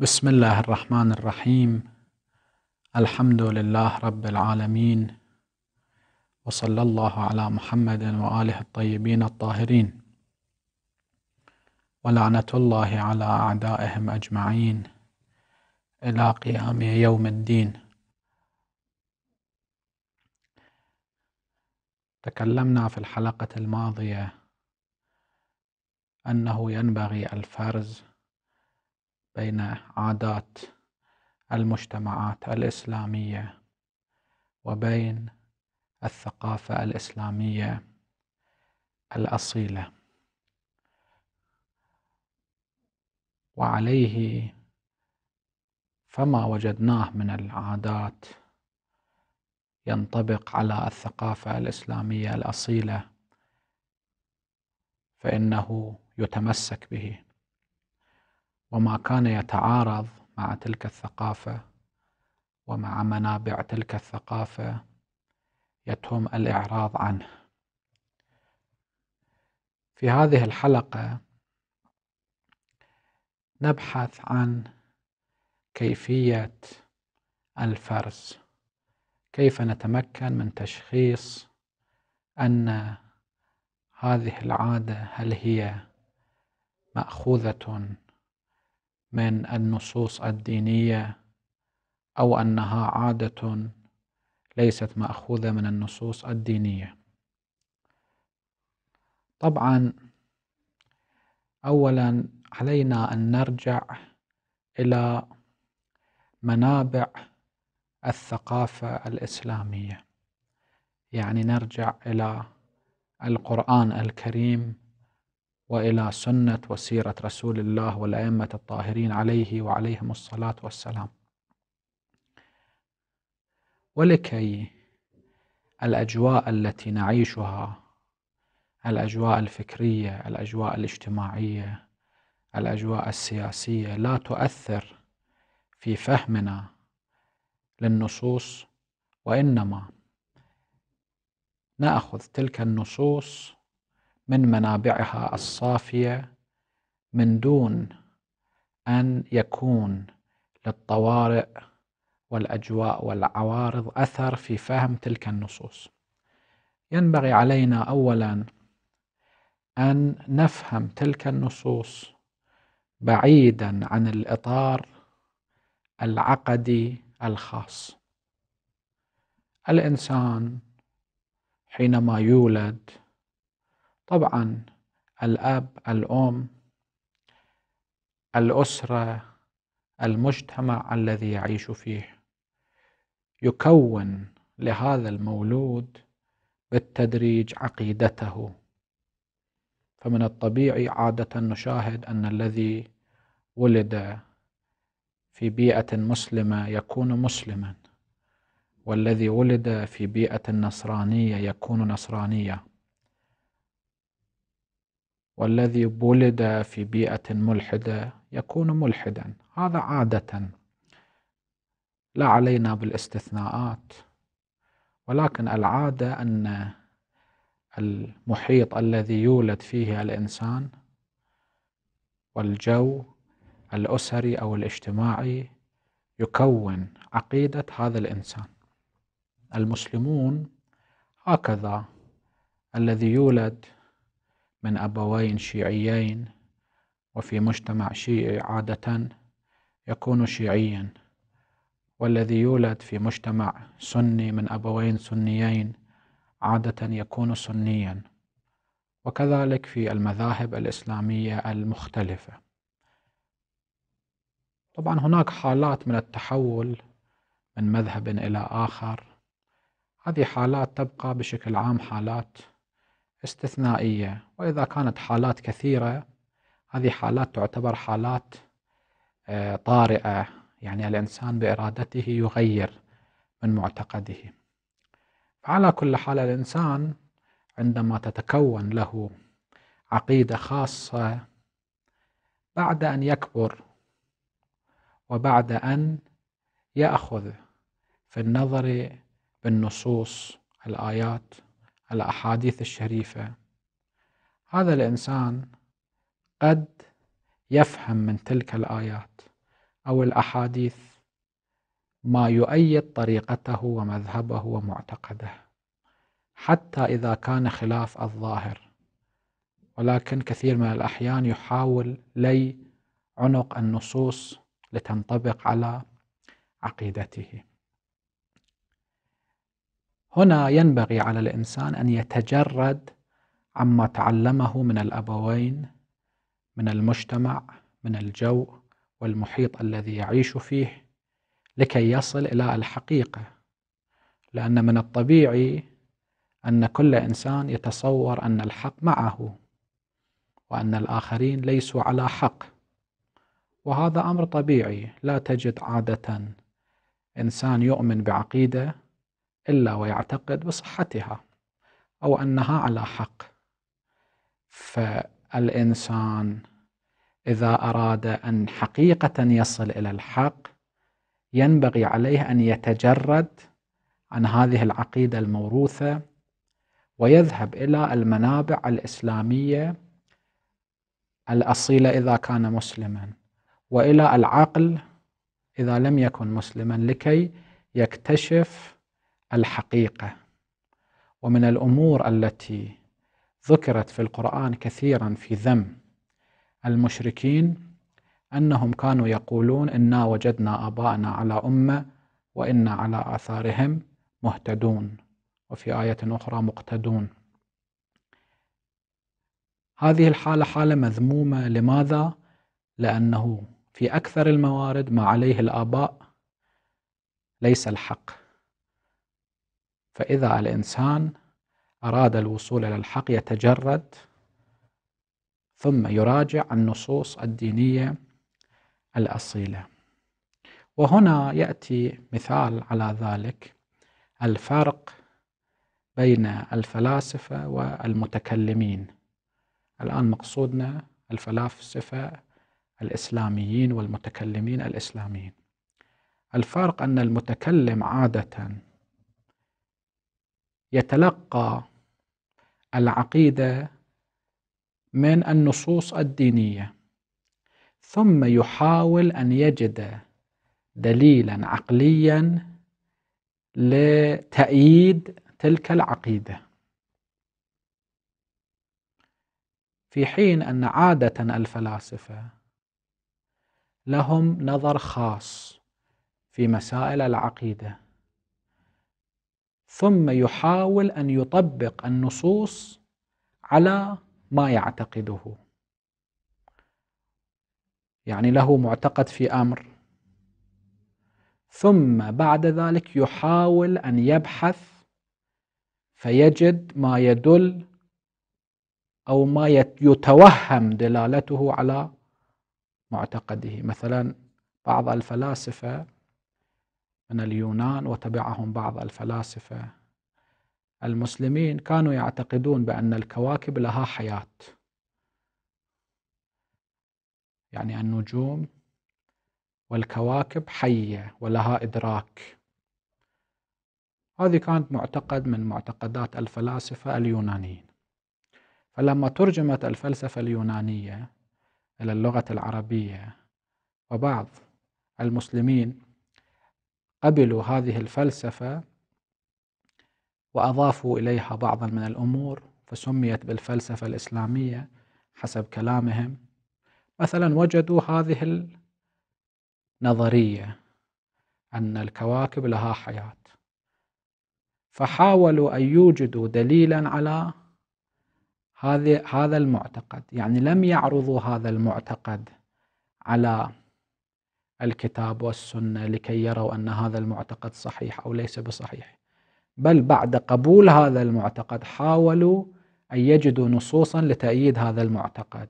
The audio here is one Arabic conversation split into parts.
بسم الله الرحمن الرحيم الحمد لله رب العالمين وصلى الله على محمد وآله الطيبين الطاهرين ولعنة الله على أعدائهم أجمعين إلى قيام يوم الدين تكلمنا في الحلقة الماضية أنه ينبغي الفرز بين عادات المجتمعات الاسلاميه وبين الثقافه الاسلاميه الاصيله وعليه فما وجدناه من العادات ينطبق على الثقافه الاسلاميه الاصيله فانه يتمسك به وما كان يتعارض مع تلك الثقافة ومع منابع تلك الثقافة يتم الإعراض عنه في هذه الحلقة نبحث عن كيفية الفرز كيف نتمكن من تشخيص أن هذه العادة هل هي مأخوذة من النصوص الدينيه او انها عاده ليست ماخوذه من النصوص الدينيه طبعا اولا علينا ان نرجع الى منابع الثقافه الاسلاميه يعني نرجع الى القران الكريم والى سنه وسيره رسول الله والائمه الطاهرين عليه وعليهم الصلاه والسلام ولكي الاجواء التي نعيشها الاجواء الفكريه الاجواء الاجتماعيه الاجواء السياسيه لا تؤثر في فهمنا للنصوص وانما ناخذ تلك النصوص من منابعها الصافيه من دون ان يكون للطوارئ والاجواء والعوارض اثر في فهم تلك النصوص ينبغي علينا اولا ان نفهم تلك النصوص بعيدا عن الاطار العقدي الخاص الانسان حينما يولد طبعا الاب الام الاسره المجتمع الذي يعيش فيه يكون لهذا المولود بالتدريج عقيدته فمن الطبيعي عاده نشاهد ان الذي ولد في بيئه مسلمه يكون مسلما والذي ولد في بيئه نصرانيه يكون نصرانيا والذي ولد في بيئة ملحدة يكون ملحدا هذا عادة لا علينا بالاستثناءات ولكن العادة أن المحيط الذي يولد فيه الإنسان والجو الأسري أو الاجتماعي يكون عقيدة هذا الإنسان المسلمون هكذا الذي يولد من أبوين شيعيين وفي مجتمع شيعي عادة يكون شيعيا والذي يولد في مجتمع سني من أبوين سنيين عادة يكون سنيا وكذلك في المذاهب الإسلامية المختلفة طبعا هناك حالات من التحول من مذهب إلى آخر هذه حالات تبقى بشكل عام حالات استثنائية وإذا كانت حالات كثيرة هذه حالات تعتبر حالات آه، طارئة يعني الإنسان بإرادته يغير من معتقده على كل حال الإنسان عندما تتكون له عقيدة خاصة بعد أن يكبر وبعد أن يأخذ في النظر بالنصوص الآيات الأحاديث الشريفة هذا الإنسان قد يفهم من تلك الآيات أو الأحاديث ما يؤيد طريقته ومذهبه ومعتقده حتى إذا كان خلاف الظاهر ولكن كثير من الأحيان يحاول لي عنق النصوص لتنطبق على عقيدته هنا ينبغي على الإنسان أن يتجرد عما تعلمه من الأبوين من المجتمع من الجو والمحيط الذي يعيش فيه لكي يصل إلى الحقيقة لأن من الطبيعي أن كل إنسان يتصور أن الحق معه وأن الآخرين ليسوا على حق وهذا أمر طبيعي لا تجد عادة إنسان يؤمن بعقيدة إلا ويعتقد بصحتها أو أنها على حق فالإنسان إذا أراد أن حقيقة يصل إلى الحق ينبغي عليه أن يتجرد عن هذه العقيدة الموروثة ويذهب إلى المنابع الإسلامية الأصيلة إذا كان مسلما وإلى العقل إذا لم يكن مسلما لكي يكتشف الحقيقه ومن الامور التي ذكرت في القران كثيرا في ذم المشركين انهم كانوا يقولون انا وجدنا اباءنا على امه وانا على اثارهم مهتدون وفي ايه اخرى مقتدون هذه الحاله حاله مذمومه لماذا لانه في اكثر الموارد ما عليه الاباء ليس الحق فإذا الإنسان أراد الوصول إلى الحق يتجرد ثم يراجع النصوص الدينية الأصيلة وهنا يأتي مثال على ذلك الفرق بين الفلاسفة والمتكلمين الآن مقصودنا الفلاسفة الإسلاميين والمتكلمين الإسلاميين الفرق أن المتكلم عادةً يتلقى العقيده من النصوص الدينيه ثم يحاول ان يجد دليلا عقليا لتأييد تلك العقيدة في حين أن عادة الفلاسفة لهم نظر خاص في مسائل العقيده ثم يحاول ان يطبق النصوص على ما يعتقده يعني له معتقد في امر ثم بعد ذلك يحاول ان يبحث فيجد ما يدل او ما يتوهم دلالته على معتقده مثلا بعض الفلاسفه من اليونان وتبعهم بعض الفلاسفة المسلمين كانوا يعتقدون بأن الكواكب لها حياة يعني النجوم والكواكب حية ولها إدراك هذه كانت معتقد من معتقدات الفلاسفة اليونانيين فلما ترجمت الفلسفة اليونانية إلى اللغة العربية وبعض المسلمين قبلوا هذه الفلسفة وأضافوا إليها بعضا من الأمور فسميت بالفلسفة الإسلامية حسب كلامهم مثلا وجدوا هذه النظرية أن الكواكب لها حياة فحاولوا أن يوجدوا دليلا على هذا المعتقد يعني لم يعرضوا هذا المعتقد على الكتاب والسنه لكي يروا ان هذا المعتقد صحيح او ليس بصحيح بل بعد قبول هذا المعتقد حاولوا ان يجدوا نصوصا لتاييد هذا المعتقد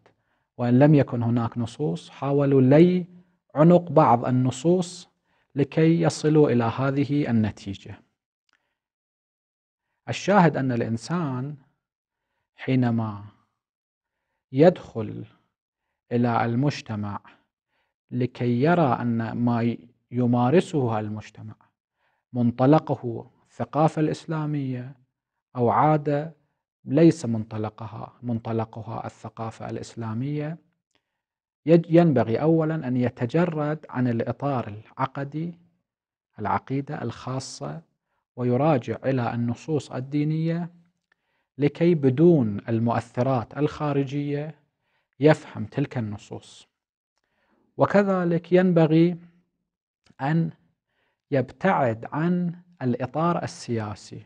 وان لم يكن هناك نصوص حاولوا لي عنق بعض النصوص لكي يصلوا الى هذه النتيجه الشاهد ان الانسان حينما يدخل الى المجتمع لكي يرى أن ما يمارسه المجتمع منطلقه الثقافة الإسلامية أو عادة ليس منطلقها منطلقها الثقافة الإسلامية ينبغي أولا أن يتجرد عن الإطار العقدي العقيدة الخاصة ويراجع إلى النصوص الدينية لكي بدون المؤثرات الخارجية يفهم تلك النصوص وكذلك ينبغي أن يبتعد عن الإطار السياسي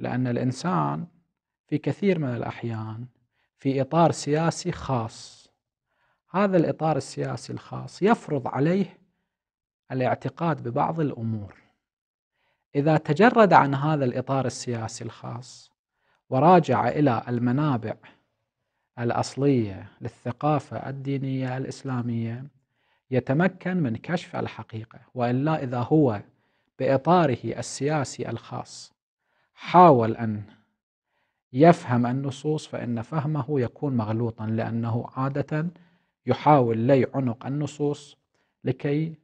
لأن الإنسان في كثير من الأحيان في إطار سياسي خاص هذا الإطار السياسي الخاص يفرض عليه الاعتقاد ببعض الأمور إذا تجرد عن هذا الإطار السياسي الخاص وراجع إلى المنابع الاصليه للثقافه الدينيه الاسلاميه يتمكن من كشف الحقيقه والا اذا هو باطاره السياسي الخاص حاول ان يفهم النصوص فان فهمه يكون مغلوطا لانه عاده يحاول لي عنق النصوص لكي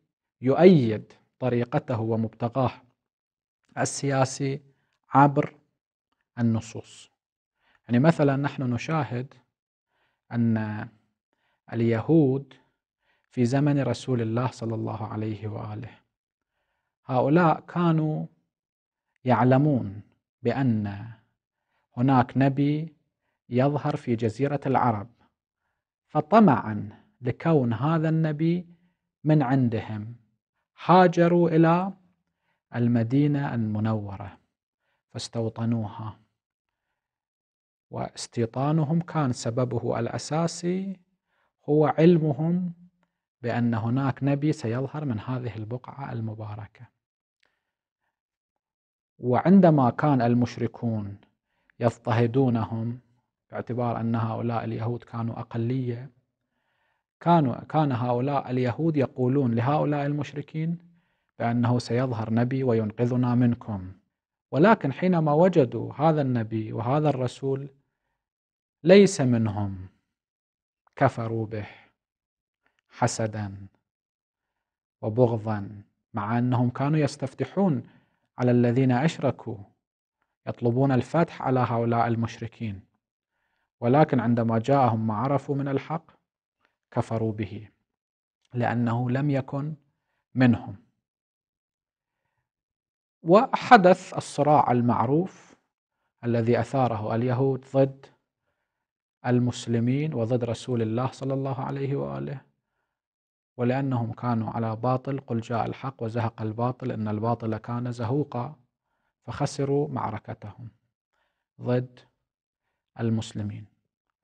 يؤيد طريقته ومبتغاه السياسي عبر النصوص يعني مثلا نحن نشاهد أن اليهود في زمن رسول الله صلى الله عليه وآله هؤلاء كانوا يعلمون بأن هناك نبي يظهر في جزيرة العرب فطمعا لكون هذا النبي من عندهم هاجروا إلى المدينة المنورة فاستوطنوها واستيطانهم كان سببه الأساسي هو علمهم بأن هناك نبي سيظهر من هذه البقعة المباركة وعندما كان المشركون يضطهدونهم باعتبار أن هؤلاء اليهود كانوا أقلية كانوا كان هؤلاء اليهود يقولون لهؤلاء المشركين بأنه سيظهر نبي وينقذنا منكم ولكن حينما وجدوا هذا النبي وهذا الرسول ليس منهم كفروا به حسدا وبغضا مع انهم كانوا يستفتحون على الذين اشركوا يطلبون الفتح على هؤلاء المشركين ولكن عندما جاءهم ما عرفوا من الحق كفروا به لانه لم يكن منهم وحدث الصراع المعروف الذي اثاره اليهود ضد المسلمين وضد رسول الله صلى الله عليه واله ولانهم كانوا على باطل قل جاء الحق وزهق الباطل ان الباطل كان زهوقا فخسروا معركتهم ضد المسلمين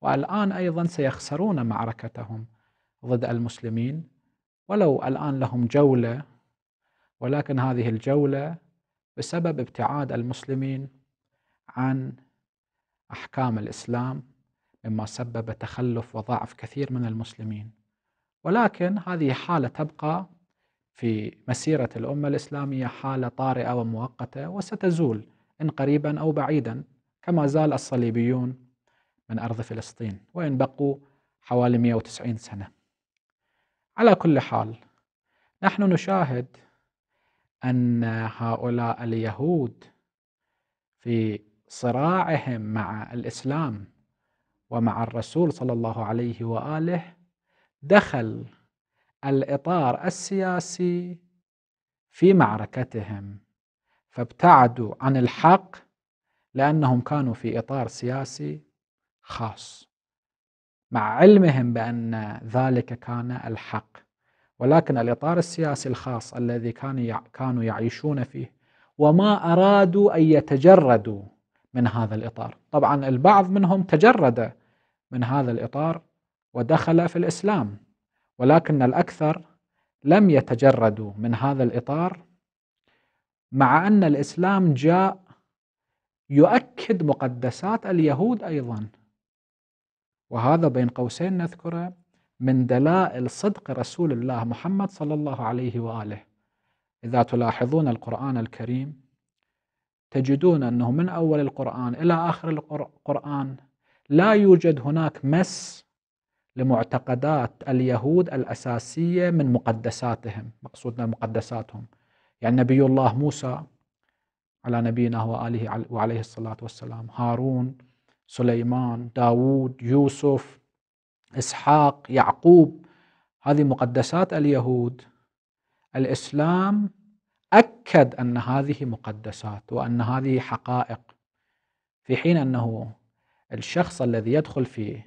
والان ايضا سيخسرون معركتهم ضد المسلمين ولو الان لهم جوله ولكن هذه الجوله بسبب ابتعاد المسلمين عن احكام الاسلام مما سبب تخلف وضعف كثير من المسلمين ولكن هذه حالة تبقى في مسيرة الأمة الإسلامية حالة طارئة ومؤقتة وستزول إن قريبا أو بعيدا كما زال الصليبيون من أرض فلسطين وإن بقوا حوالي 190 سنة على كل حال نحن نشاهد أن هؤلاء اليهود في صراعهم مع الإسلام ومع الرسول صلى الله عليه واله دخل الاطار السياسي في معركتهم فابتعدوا عن الحق لانهم كانوا في اطار سياسي خاص مع علمهم بان ذلك كان الحق ولكن الاطار السياسي الخاص الذي كانوا يعيشون فيه وما ارادوا ان يتجردوا من هذا الاطار، طبعا البعض منهم تجرد من هذا الإطار ودخل في الإسلام ولكن الأكثر لم يتجردوا من هذا الإطار مع أن الإسلام جاء يؤكد مقدسات اليهود أيضا وهذا بين قوسين نذكره من دلائل صدق رسول الله محمد صلى الله عليه وآله إذا تلاحظون القرآن الكريم تجدون أنه من أول القرآن إلى آخر القرآن لا يوجد هناك مس لمعتقدات اليهود الأساسية من مقدساتهم مقصودنا مقدساتهم يعني نبي الله موسى على نبينا وآله وعليه الصلاة والسلام هارون سليمان داود يوسف إسحاق يعقوب هذه مقدسات اليهود الإسلام أكد أن هذه مقدسات وأن هذه حقائق في حين أنه الشخص الذي يدخل في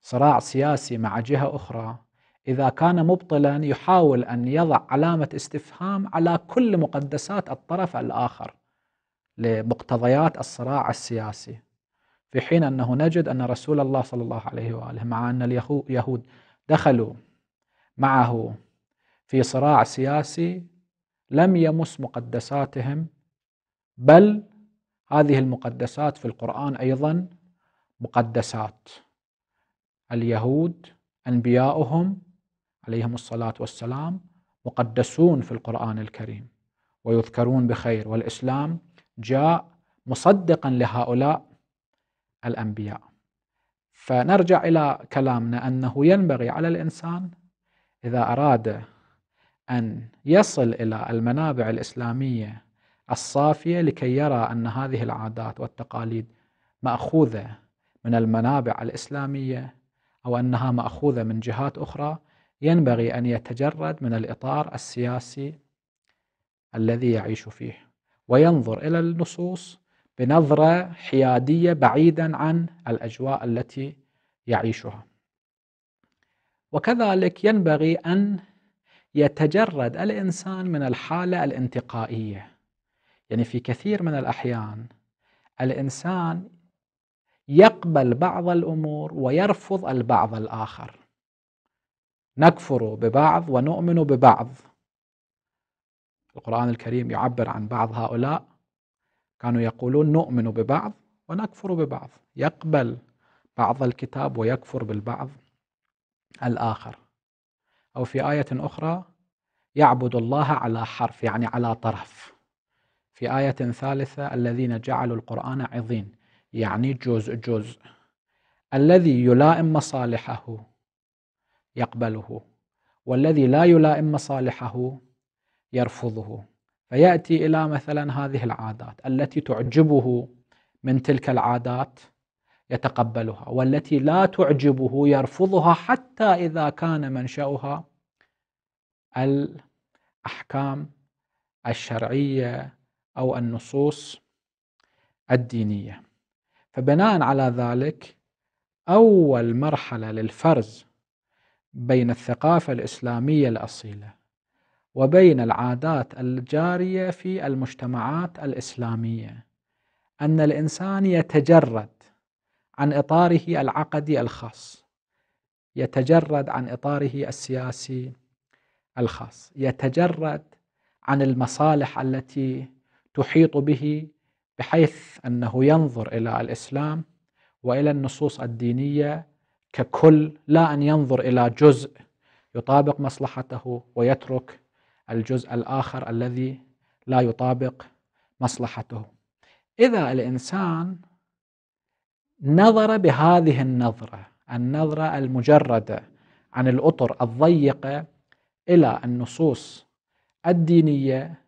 صراع سياسي مع جهة أخرى إذا كان مبطلا يحاول أن يضع علامة استفهام على كل مقدسات الطرف الآخر لمقتضيات الصراع السياسي في حين أنه نجد أن رسول الله صلى الله عليه وآله مع أن اليهود دخلوا معه في صراع سياسي لم يمس مقدساتهم بل هذه المقدسات في القرآن أيضا مقدسات اليهود انبياؤهم عليهم الصلاه والسلام مقدسون في القران الكريم ويذكرون بخير والاسلام جاء مصدقا لهؤلاء الانبياء فنرجع الى كلامنا انه ينبغي على الانسان اذا اراد ان يصل الى المنابع الاسلاميه الصافيه لكي يرى ان هذه العادات والتقاليد ماخوذه من المنابع الإسلامية أو أنها مأخوذة من جهات أخرى ينبغي أن يتجرد من الإطار السياسي الذي يعيش فيه وينظر إلى النصوص بنظرة حيادية بعيدا عن الأجواء التي يعيشها وكذلك ينبغي أن يتجرد الإنسان من الحالة الانتقائية يعني في كثير من الأحيان الإنسان يقبل بعض الامور ويرفض البعض الاخر نكفر ببعض ونؤمن ببعض القران الكريم يعبر عن بعض هؤلاء كانوا يقولون نؤمن ببعض ونكفر ببعض يقبل بعض الكتاب ويكفر بالبعض الاخر او في ايه اخرى يعبد الله على حرف يعني على طرف في ايه ثالثه الذين جعلوا القران عظيم يعني جزء جزء الذي يلائم مصالحه يقبله والذي لا يلائم مصالحه يرفضه فياتي الى مثلا هذه العادات التي تعجبه من تلك العادات يتقبلها والتي لا تعجبه يرفضها حتى اذا كان منشاها الاحكام الشرعيه او النصوص الدينيه فبناء على ذلك أول مرحلة للفرز بين الثقافة الإسلامية الأصيلة وبين العادات الجارية في المجتمعات الإسلامية أن الإنسان يتجرد عن إطاره العقدي الخاص يتجرد عن إطاره السياسي الخاص يتجرد عن المصالح التي تحيط به بحيث انه ينظر الى الاسلام والى النصوص الدينيه ككل لا ان ينظر الى جزء يطابق مصلحته ويترك الجزء الاخر الذي لا يطابق مصلحته اذا الانسان نظر بهذه النظره النظره المجرده عن الاطر الضيقه الى النصوص الدينيه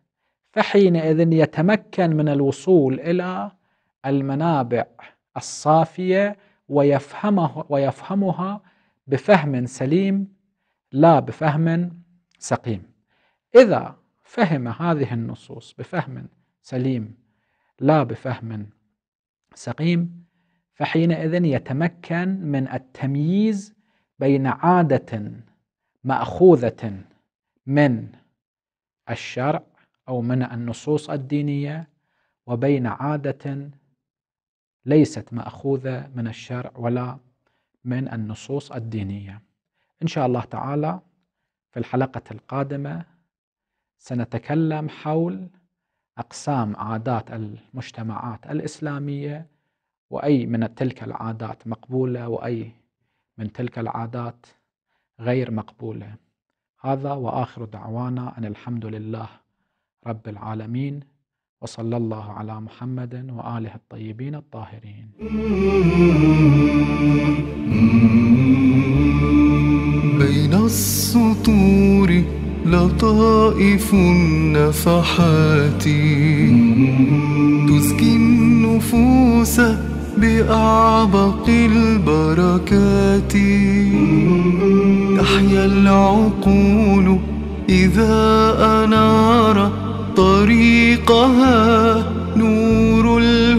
فحينئذ يتمكن من الوصول الى المنابع الصافيه ويفهمه ويفهمها بفهم سليم لا بفهم سقيم اذا فهم هذه النصوص بفهم سليم لا بفهم سقيم فحينئذ يتمكن من التمييز بين عاده ماخوذه من الشرع أو من النصوص الدينية وبين عادة ليست مأخوذة من الشرع ولا من النصوص الدينية إن شاء الله تعالى في الحلقة القادمة سنتكلم حول أقسام عادات المجتمعات الإسلامية وأي من تلك العادات مقبولة وأي من تلك العادات غير مقبولة هذا وآخر دعوانا أن الحمد لله رب العالمين وصلى الله على محمد وآله الطيبين الطاهرين بين السطور لطائف النفحات تزكي النفوس بأعبق البركات تحيا العقول إذا انارت طريقها نور البشر